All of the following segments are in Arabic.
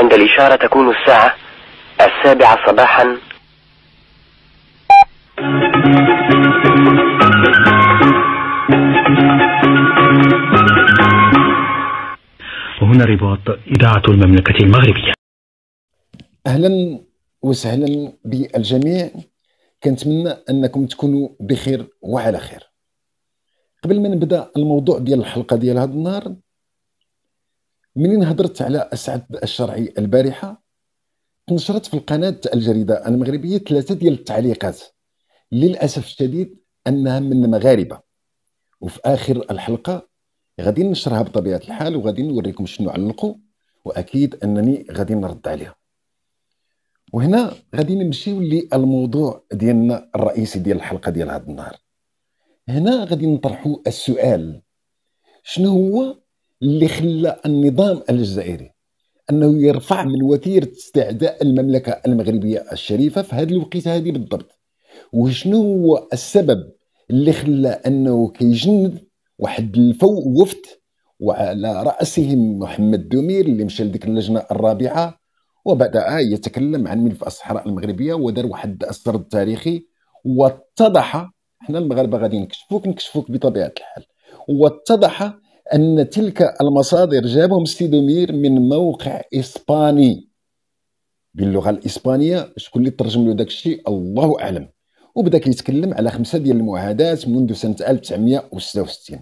وعند الإشارة تكون الساعة السابعة صباحا وهنا رباط إذاعة المملكة المغربية أهلا وسهلا بالجميع كنتمنى أنكم تكونوا بخير وعلى خير قبل ما نبدأ الموضوع ديال الحلقة ديال هذا النهار منين هضرت على اسعد الشرعي البارحه نشرت في القناه الجريده المغربيه ثلاثه ديال التعليقات للاسف الشديد انها من مغاربه وفي اخر الحلقه غادي نشرها بطبيعه الحال وغادي نوريكم شنو علقوا واكيد انني غادي نرد عليها وهنا غادي نمشيو للموضوع ديالنا الرئيسي ديال الحلقه ديال هذا النهار هنا غادي نطرحوا السؤال شنو هو اللي خلى النظام الجزائري انه يرفع من وتيره استعداء المملكه المغربيه الشريفه في هذه الوقيته هذه بالضبط وشنو هو السبب اللي خلى انه كيجند واحد الفو وفد وعلى راسهم محمد دومير اللي مشى لديك اللجنه الرابعه وبدا يتكلم عن ملف الصحراء المغربيه ودار واحد السرد تاريخي واتضح احنا المغاربه غادي نكشفوك نكشفوك بطبيعه الحال واتضح أن تلك المصادر جابهم مير من موقع إسباني باللغة الإسبانية شكون اللي ترجم له داك الشيء الله أعلم وبدا كيتكلم على خمسة ديال المعاهدات منذ سنة 1966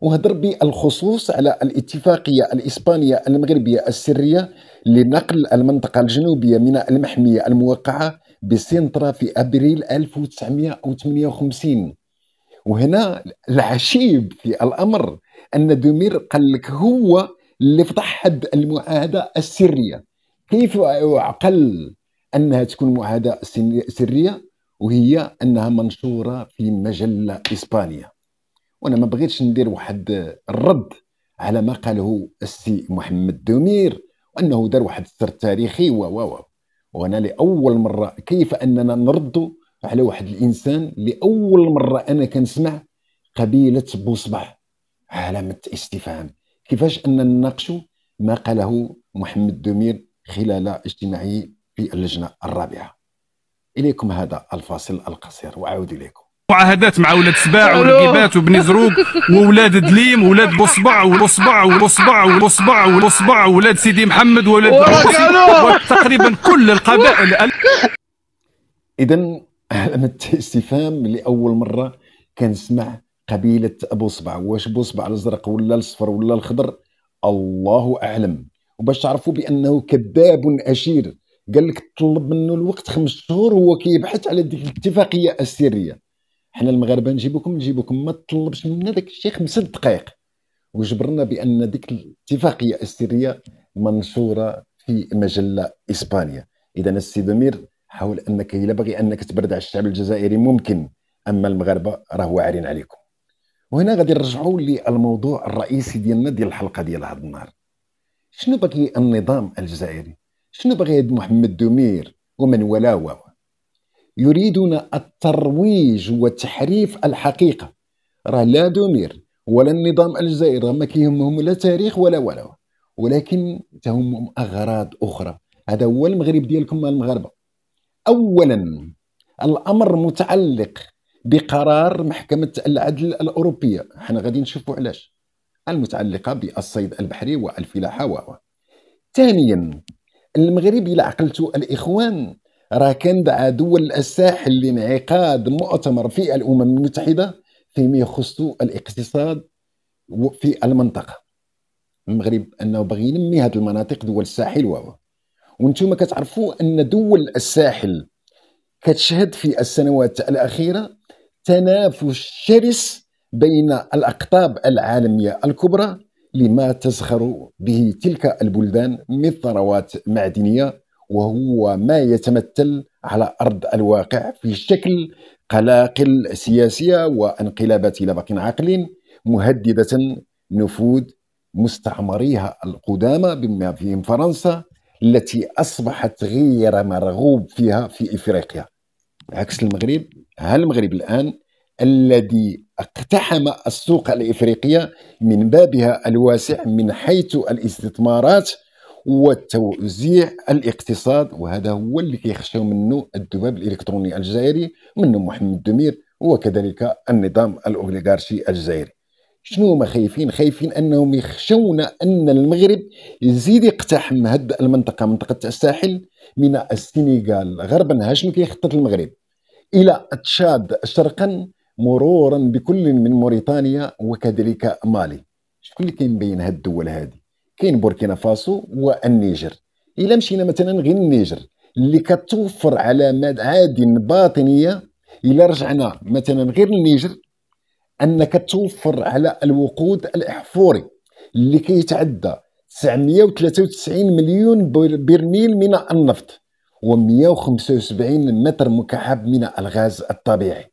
وهضر بالخصوص على الاتفاقية الإسبانية المغربية السرية لنقل المنطقة الجنوبية من المحمية الموقعة بسنترا في أبريل 1958 وهنا العجيب في الأمر ان دومير قال لك هو اللي فتح حد المعاهده السريه كيف يعقل انها تكون معاهده سريه وهي انها منشوره في مجله اسبانيا وانا ما بغيتش ندير واحد الرد على ما قاله السي محمد دومير وانه دار واحد السر تاريخي و و وانا لاول مره كيف اننا نرد على واحد الانسان لاول مره انا كنسمع قبيله بوصبح علامة استفهام كيفاش أن نناقشوا ما قاله محمد دمير خلال اجتماعه في اللجنة الرابعة إليكم هذا الفاصل القصير وأعود إليكم معاهدات مع ولاد سباع والقيبات وبني زروق وولاد دليم وولاد بصبع وبصبع وبصبع وبصبع وبصبع وولاد سيدي محمد وولاد تقريبا كل القبائل اذا علامه استفهام لاول مره كنسمع قبيله ابو صبع واش ابو صبع الازرق ولا الصفر ولا الخضر الله اعلم وباش تعرفوا بانه كذاب اشير قال لك طلب منه الوقت خمس شهور هو كيبحث على ديك الاتفاقيه السريه حنا المغاربه نجيبكم نجيبكم ما تطلبش منا داك الشيء خمس دقائق وجبرنا بان ديك الاتفاقيه السريه منشوره في مجله اسبانيا اذا السي دمير حاول انك الا بغي انك تبرد على الشعب الجزائري ممكن اما المغاربه راهو عارين عليكم وهنا غادي نرجعوا للموضوع الرئيسي ديالنا ديال الحلقه ديال هذا النهار شنو باغي النظام الجزائري شنو باغي محمد دمير ومن ولا يريدون الترويج وتحريف الحقيقه راه لا دمير ولا النظام الجزائري ما كيهمهم لا تاريخ ولا ولا ولكن تهمهم اغراض اخرى هذا هو المغرب ديالكم المغاربه اولا الامر متعلق بقرار محكمه العدل الاوروبيه حنا غادي نشوفوا علاش المتعلقه بالصيد البحري والفلاحه و ثانيا المغرب الى عقلته الاخوان راه كان دول الساحل لانعقاد مؤتمر في الامم المتحده فيما يخص الاقتصاد في المنطقه المغرب انه باغي ينمي هذه المناطق دول الساحل و وانتم كتعرفوا ان دول الساحل كتشهد في السنوات الاخيره تنافس شرس بين الأقطاب العالمية الكبرى لما تزخر به تلك البلدان من ثروات معدنية وهو ما يتمثل على أرض الواقع في شكل قلاقل سياسية وانقلابات إلى باق عقل مهددة نفوذ مستعمريها القدامى بما فيهم فرنسا التي أصبحت غير مرغوب فيها في إفريقيا عكس المغرب المغرب الآن الذي اقتحم السوق الإفريقية من بابها الواسع من حيث الاستثمارات والتوزيع الاقتصاد وهذا هو اللي كيخشاو منه الذباب الالكتروني الجزائري منه محمد دمير وكذلك النظام الاوليغارشي الجزائري شنو ما خايفين خايفين انهم يخشون ان المغرب يزيد يقتحم هذه المنطقه منطقه الساحل من السنغال غربا ها شنو كيخطط المغرب إلى تشاد شرقا مرورا بكل من موريتانيا وكذلك مالي شكون اللي كاين بين هاد الدول هذه كاين بوركينا فاسو والنيجر الى مشينا مثلا غير النيجر اللي كتوفر على معادن باطنيه الى رجعنا مثلا غير النيجر ان كتوفر على الوقود الاحفوري اللي كيتعدى 993 مليون برميل من النفط هو 175 متر مكعب من الغاز الطبيعي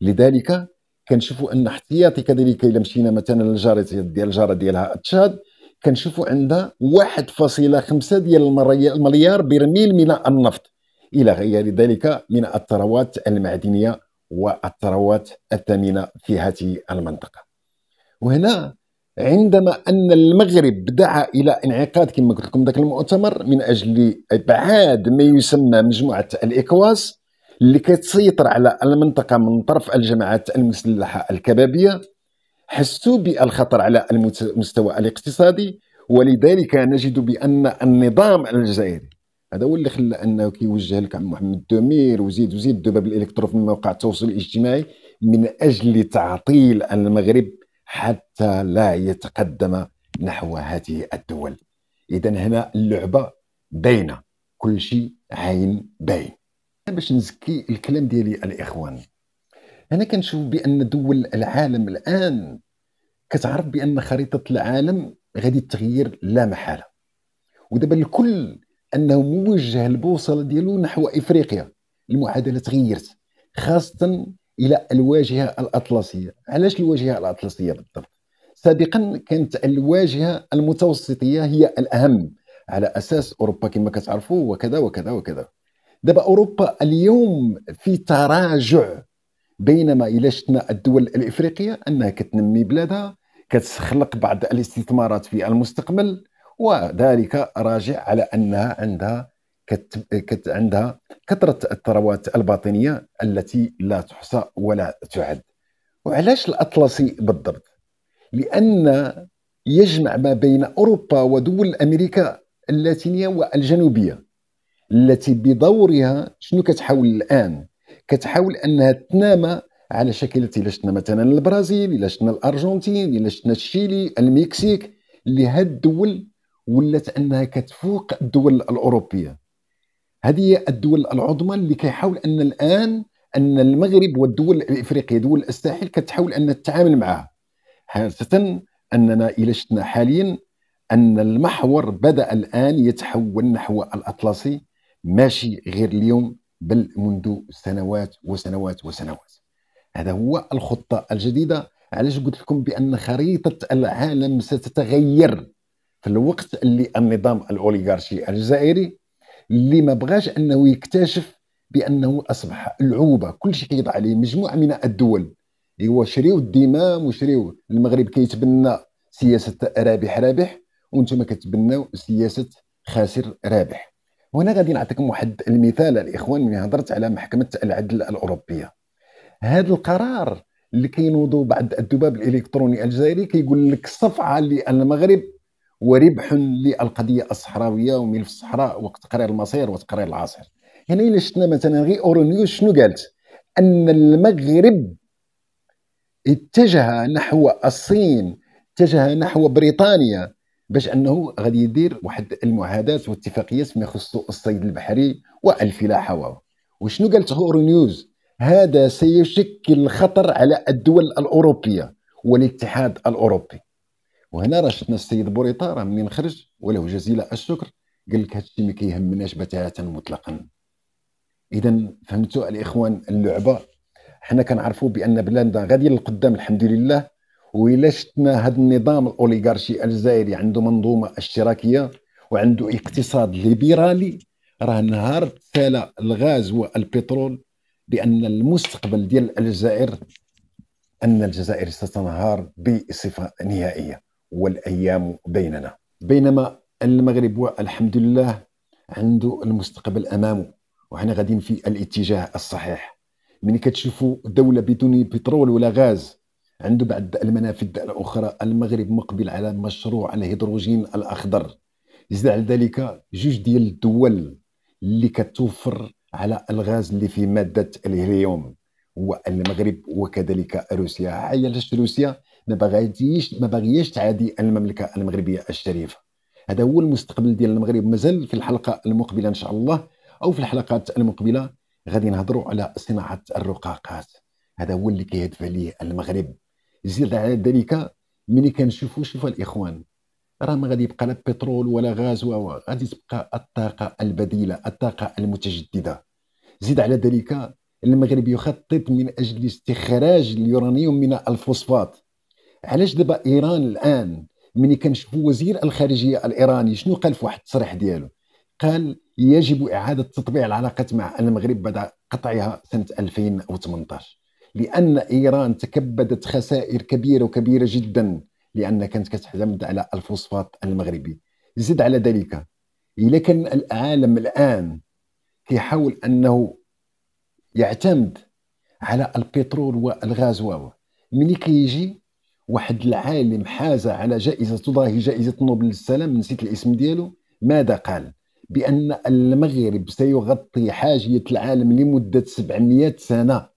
لذلك كنشوفوا ان احتياطي كذلك الى مشينا مثلا للجاره ديال الجاره ديالها تشاد كنشوفوا عندها 1.5 ديال المليار برميل من النفط الى غير ذلك من الثروات المعدنيه والثروات الثمينه في هذه المنطقه وهنا عندما أن المغرب دعا إلى انعقاد كما قلت لكم ذاك المؤتمر من أجل إبعاد ما يسمى مجموعة الإكواس اللي كتسيطر على المنطقة من طرف الجماعات المسلحة الكبابية حسوا بالخطر على المستوى الاقتصادي ولذلك نجد بأن النظام الجزائري هذا هو اللي خلى انه كيوجه لك عم محمد دومير وزيد وزيد دوباب الالكترو في مواقع التواصل الاجتماعي من اجل تعطيل المغرب حتى لا يتقدم نحو هذه الدول اذا هنا اللعبه باينه كل شيء عين باين باش نزكي الكلام ديالي الاخوان انا كنشوف بان دول العالم الان كتعرف بان خريطه العالم غادي تغير لا محاله ودابا الكل انه موجه البوصله ديالو نحو افريقيا المعادله تغيرت خاصه الى الواجهه الاطلسيه علاش الواجهه الاطلسيه بالضبط سابقا كانت الواجهه المتوسطيه هي الاهم على اساس اوروبا كما كتعرفوا وكذا وكذا وكذا دابا اوروبا اليوم في تراجع بينما الى شفنا الدول الافريقيه انها كتنمي بلادها كتخلق بعض الاستثمارات في المستقبل وذلك راجع على انها عندها كت... كت... عندها كثرة الثروات الباطنية التي لا تحصى ولا تعد وعلاش الأطلسي بالضبط؟ لأن يجمع ما بين أوروبا ودول أمريكا اللاتينية والجنوبية التي بدورها شنو كتحاول الآن؟ كتحاول أنها تنامى على شكل التي شفنا مثلا البرازيل الى شفنا الارجنتين الى شفنا الشيلي المكسيك اللي هاد الدول ولات انها كتفوق الدول الاوروبيه هذه الدول العظمى اللي كيحاول ان الان ان المغرب والدول الافريقيه دول الساحل كتحاول ان تتعامل معها خاصه اننا الى شفنا حاليا ان المحور بدا الان يتحول نحو الاطلسي ماشي غير اليوم بل منذ سنوات وسنوات وسنوات هذا هو الخطه الجديده علاش قلت لكم بان خريطه العالم ستتغير في الوقت اللي النظام الاوليغارشي الجزائري اللي ما بغاش انه يكتشف بانه اصبح العوبه كل شيء كيضع عليه مجموعه من الدول هو شريو الدمام وشريو المغرب كيتبنى سياسه رابح رابح وانتم كتبناو سياسه خاسر رابح وهنا غادي نعطيكم واحد المثال الاخوان ملي هضرت على محكمه العدل الاوروبيه هذا القرار اللي كينوضوا بعد الذباب الالكتروني الجزائري كيقول لك الصفعه اللي المغرب وربح للقضيه الصحراويه وملف الصحراء وتقرير المصير وتقرير العاصر هنا يعني الا شفنا مثلا غير اورونيوز شنو قالت ان المغرب اتجه نحو الصين اتجه نحو بريطانيا باش انه غادي يدير واحد المعاهدات واتفاقيات فيما يخص الصيد البحري والفلاحه و وشنو قالت اورونيوز هذا سيشكل خطر على الدول الاوروبيه والاتحاد الاوروبي وهنا راه شفنا السيد بوريطه راه منين خرج وله جزيل الشكر قال لك هادشي ما كيهمناش بتاتا مطلقا اذا فهمتوا الاخوان اللعبه حنا كنعرفوا بان بلادنا غادي للقدام الحمد لله وإلا شفنا هذا النظام الاوليغارشي الجزائري عنده منظومه اشتراكيه وعنده اقتصاد ليبرالي راه نهار تالا الغاز والبترول بان المستقبل ديال الجزائر ان الجزائر ستنهار بصفه نهائيه والايام بيننا بينما المغرب والحمد لله عنده المستقبل امامه وحنا غاديين في الاتجاه الصحيح ملي كتشوفوا دوله بدون بترول ولا غاز عنده بعد المنافذ الاخرى المغرب مقبل على مشروع الهيدروجين الاخضر زاد على ذلك جوج ديال الدول اللي كتوفر على الغاز اللي في ماده الهيليوم والمغرب وكذلك روسيا علاش روسيا ما بغيتيش ما باغياش تعادي المملكه المغربيه الشريفه هذا هو المستقبل ديال المغرب مازال في الحلقه المقبله ان شاء الله او في الحلقات المقبله غادي نهضروا على صناعه الرقاقات هذا هو اللي كيهدف عليه المغرب زيد على ذلك ملي كنشوفوا شوفوا الاخوان راه ما غادي يبقى لا بترول ولا غاز و غادي تبقى الطاقه البديله الطاقه المتجدده زيد على ذلك المغرب يخطط من اجل استخراج اليورانيوم من الفوسفات علاش دابا ايران الان ملي كنشوفوا وزير الخارجيه الايراني شنو قال في واحد التصريح ديالو قال يجب اعاده تطبيع العلاقات مع المغرب بعد قطعها سنه 2018 لان ايران تكبدت خسائر كبيره وكبيره جدا لان كانت كتعتمد على الفوسفات المغربي زد على ذلك الا كان العالم الان كيحاول انه يعتمد على البترول والغاز واو ملي كيجي واحد العالم حاز على جائزه تضاهي جائزه نوبل للسلام نسيت الاسم ديالو ماذا قال بان المغرب سيغطي حاجيه العالم لمده 700 سنه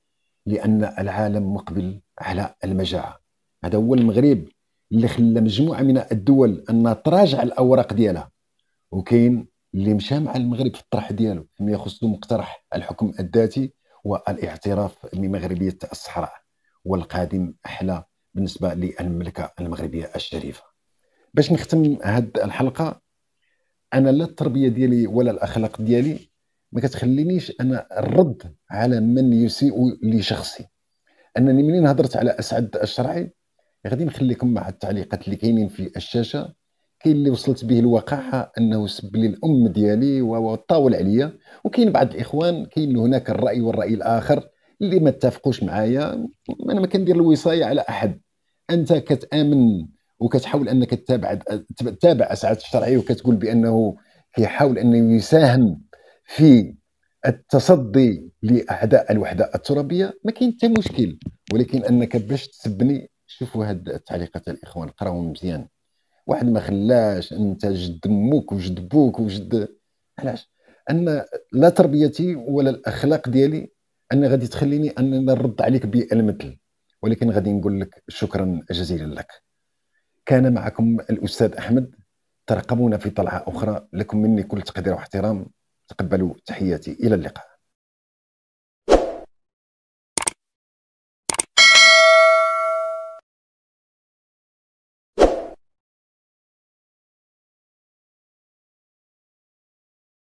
لان العالم مقبل على المجاعه هذا هو المغرب اللي خلى مجموعه من الدول انها تراجع الاوراق ديالها وكاين اللي مشى مع المغرب في الطرح ديالو فيما يخص مقترح الحكم الذاتي والاعتراف بمغربيه الصحراء والقادم احلى بالنسبه للمملكه المغربيه الشريفه باش نختم هاد الحلقه انا لا التربيه ديالي ولا الاخلاق ديالي ما كتخلينيش انا الرد على من يسيء لشخصي انني منين هضرت على اسعد الشرعي غادي نخليكم مع التعليقات اللي كاينين في الشاشه كاين اللي وصلت به الوقاحه انه سب لي الام ديالي وطاول عليا وكاين بعض الاخوان كاين هناك الراي والراي الاخر اللي ما اتفقوش معايا انا ما كندير الوصايه على احد انت كتامن وكتحاول انك تتابع تتابع اسعاد الشرعي وكتقول بانه كيحاول انه يساهم في التصدي لاعداء الوحده الترابيه ما كاين حتى مشكل ولكن انك باش تبني شوفوا هاد التعليقات الاخوان قراو مزيان واحد ما خلاش انت جد موك وجد بوك وجد علاش ان لا تربيتي ولا الاخلاق ديالي ان غادي تخليني انني نرد عليك بالمثل ولكن غادي نقول لك شكرا جزيلا لك كان معكم الاستاذ احمد ترقبونا في طلعه اخرى لكم مني كل تقدير واحترام تقبلوا تحياتي الى اللقاء